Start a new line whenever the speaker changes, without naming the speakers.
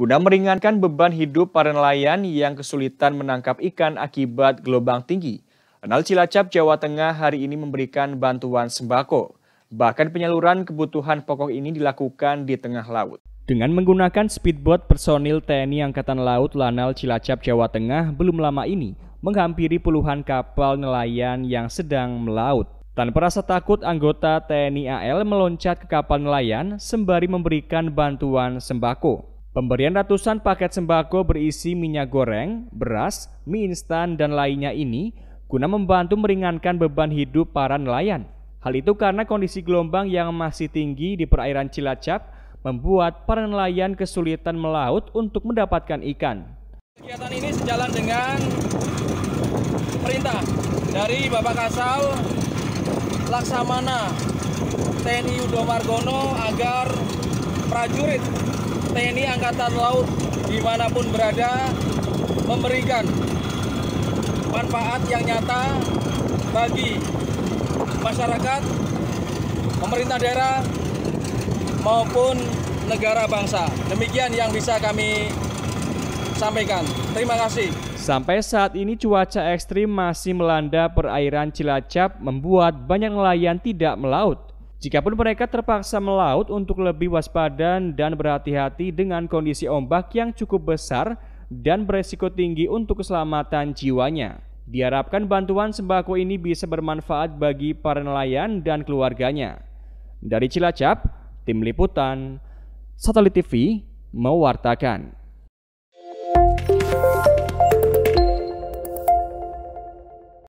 Guna meringankan beban hidup para nelayan yang kesulitan menangkap ikan akibat gelombang tinggi, Renal Cilacap Jawa Tengah hari ini memberikan bantuan sembako. Bahkan penyaluran kebutuhan pokok ini dilakukan di tengah laut. Dengan menggunakan speedboat personil TNI Angkatan Laut Lanal Cilacap Jawa Tengah belum lama ini menghampiri puluhan kapal nelayan yang sedang melaut. Tanpa rasa takut, anggota TNI AL meloncat ke kapal nelayan sembari memberikan bantuan sembako. Pemberian ratusan paket sembako berisi minyak goreng, beras, mie instan, dan lainnya ini guna membantu meringankan beban hidup para nelayan. Hal itu karena kondisi gelombang yang masih tinggi di perairan Cilacap membuat para nelayan kesulitan melaut untuk mendapatkan ikan.
Kegiatan ini sejalan dengan perintah dari Bapak Kasal Laksamana TNI Udo Margono agar prajurit TNI Angkatan Laut dimanapun berada memberikan manfaat yang nyata bagi masyarakat, pemerintah daerah maupun negara bangsa. Demikian yang bisa kami sampaikan. Terima kasih.
Sampai saat ini cuaca ekstrim masih melanda perairan Cilacap membuat banyak nelayan tidak melaut. Jikapun mereka terpaksa melaut untuk lebih waspada dan berhati-hati dengan kondisi ombak yang cukup besar dan beresiko tinggi untuk keselamatan jiwanya. Diharapkan bantuan sembako ini bisa bermanfaat bagi para nelayan dan keluarganya. Dari Cilacap, Tim Liputan, Satelit TV mewartakan.